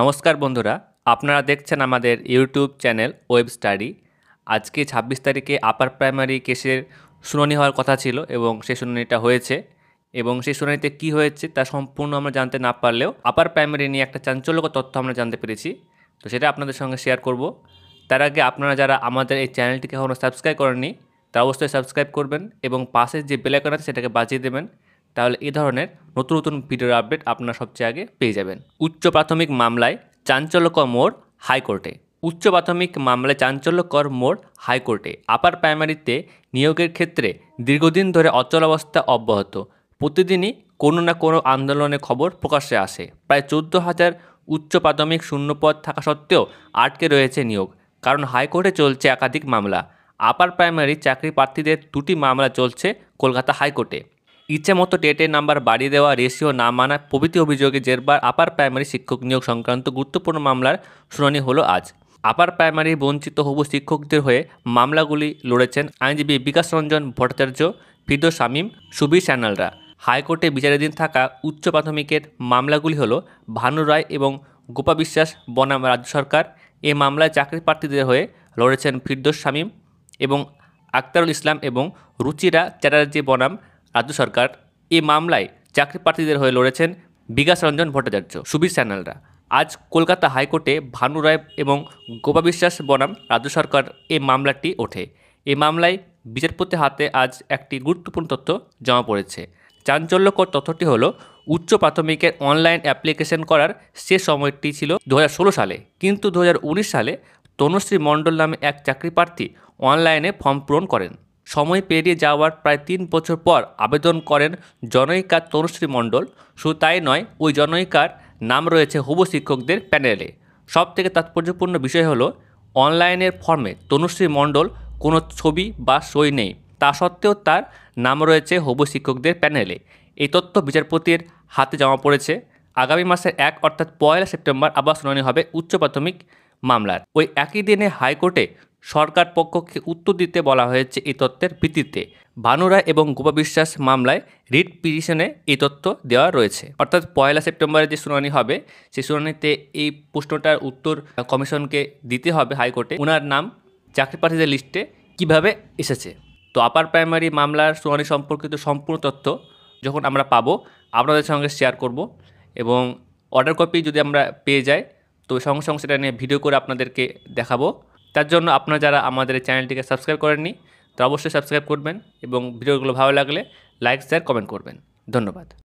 নমস্কার বন্ধুরা আপনারা দেখছেন আমাদের ইউটিউব চ্যানেল ওয়েব স্টাডি আজকে ছাব্বিশ তারিখে আপার প্রাইমারি কেসের শুনানি হওয়ার কথা ছিল এবং সেই শুনানিটা হয়েছে এবং সেই শুনানিতে কি হয়েছে তা সম্পূর্ণ আমরা জানতে না পারলেও আপার প্রাইমারি নিয়ে একটা চাঞ্চল্যকর তথ্য আমরা জানতে পেরেছি তো সেটা আপনাদের সঙ্গে শেয়ার করব তার আগে আপনারা যারা আমাদের এই চ্যানেলটিকে এখনও সাবস্ক্রাইব করেননি তা অবশ্যই সাবস্ক্রাইব করবেন এবং পাশের যে বেলাইকন আছে সেটাকে বাজিয়ে দেবেন তাহলে এ ধরনের নতুন নতুন ভিডিওর আপডেট আপনারা সবচেয়ে আগে পেয়ে যাবেন উচ্চ প্রাথমিক মামলায় চাঞ্চল্যকর মোড় হাইকোর্টে উচ্চ প্রাথমিক মামলায় চাঞ্চল্যকর মোড় হাইকোর্টে আপার প্রাইমারিতে নিয়োগের ক্ষেত্রে দীর্ঘদিন ধরে অচলাবস্থা অব্যাহত প্রতিদিনই কোনো না কোনো আন্দোলনের খবর প্রকাশ্যে আসে প্রায় চোদ্দো হাজার উচ্চ প্রাথমিক শূন্যপদ থাকা সত্ত্বেও আটকে রয়েছে নিয়োগ কারণ হাইকোর্টে চলছে একাধিক মামলা আপার প্রাইমারি চাকরি প্রার্থীদের দুটি মামলা চলছে কলকাতা হাইকোর্টে ইচ্ছে মতো টেটের নাম্বার বাড়িয়ে দেওয়া রেশিও না মানা প্রভৃতি অভিযোগে জেরবার আপার প্রাইমারি শিক্ষক নিয়োগ সংক্রান্ত গুরুত্বপূর্ণ মামলার শুনানি হলো আজ আপার প্রাইমারি বঞ্চিত হবু শিক্ষকদের হয়ে মামলাগুলি লড়েছেন আইনজীবী বিকাশ রঞ্জন ভট্টাচার্য ফিদো শামীম সুবীর স্যানালরা হাইকোর্টে বিচারাধীন থাকা উচ্চ প্রাথমিকের মামলাগুলি হল ভানু রায় এবং গোপা বিশ্বাস বনাম রাজ্য সরকার এ মামলায় চাকরি প্রার্থীদের হয়ে লড়েছেন ফিরদোস শামীম এবং আক্তারুল ইসলাম এবং রুচিরা চ্যাটার্জি বনাম রাজ্য সরকার এ মামলায় চাকরি প্রার্থীদের হয়ে লড়েছেন বিকাশ রঞ্জন ভট্টাচার্য সুবীর স্যানালরা আজ কলকাতা হাইকোর্টে ভানু রায় এবং গোপা বিশ্বাস বনাম রাজ্য সরকার এই মামলাটি ওঠে এই মামলায় বিচারপতির হাতে আজ একটি গুরুত্বপূর্ণ তথ্য জমা পড়েছে চাঞ্চল্যকর তথ্যটি হলো উচ্চ প্রাথমিকের অনলাইন অ্যাপ্লিকেশন করার সে সময়টি ছিল দু সালে কিন্তু দু সালে তনুশ্রী মণ্ডল নামে এক চাকরি প্রার্থী অনলাইনে ফর্ম পূরণ করেন সময় পেরিয়ে যাওয়ার প্রায় তিন বছর পর আবেদন করেন জনৈকার তনুশ্রী মণ্ডল শুধু তাই নয় ওই জনৈকার নাম রয়েছে হুব শিক্ষকদের প্যানেলে সব থেকে তাৎপর্যপূর্ণ বিষয় হলো অনলাইনের ফর্মে তনুশ্রী মণ্ডল কোনো ছবি বা সই নেই তা সত্ত্বেও তার নাম রয়েছে হবু শিক্ষকদের প্যানেলে এই তথ্য বিচারপতির হাতে জমা পড়েছে আগামী মাসের এক অর্থাৎ পয়লা সেপ্টেম্বর আবার শুনানি হবে উচ্চ প্রাথমিক মামলার ওই একই দিনে হাইকোর্টে সরকার পক্ষকে উত্তর দিতে বলা হয়েছে এই তত্ত্বের ভিত্তিতে ভানুরা এবং গোপা বিশ্বাস মামলায় রিট পিটিশনে এই তথ্য দেওয়া রয়েছে অর্থাৎ পয়লা সেপ্টেম্বরে যে শুনানি হবে সেই শুনানিতে এই প্রশ্নটার উত্তর কমিশনকে দিতে হবে হাইকোর্টে ওনার নাম চাকরি প্রার্থীদের লিস্টে কিভাবে এসেছে তো আপার প্রাইমারি মামলার শুনানি সম্পর্কিত সম্পূর্ণ তথ্য যখন আমরা পাবো আপনাদের সঙ্গে শেয়ার করব এবং অর্ডার কপি যদি আমরা পেয়ে যাই তো সঙ্গে সঙ্গে সেটা নিয়ে ভিডিও করে আপনাদেরকে দেখাবো তার জন্য আপনারা যারা আমাদের এই চ্যানেলটিকে সাবস্ক্রাইব করেননি তো অবশ্যই সাবস্ক্রাইব করবেন এবং ভিডিওগুলো ভালো লাগলে লাইক শেয়ার কমেন্ট করবেন ধন্যবাদ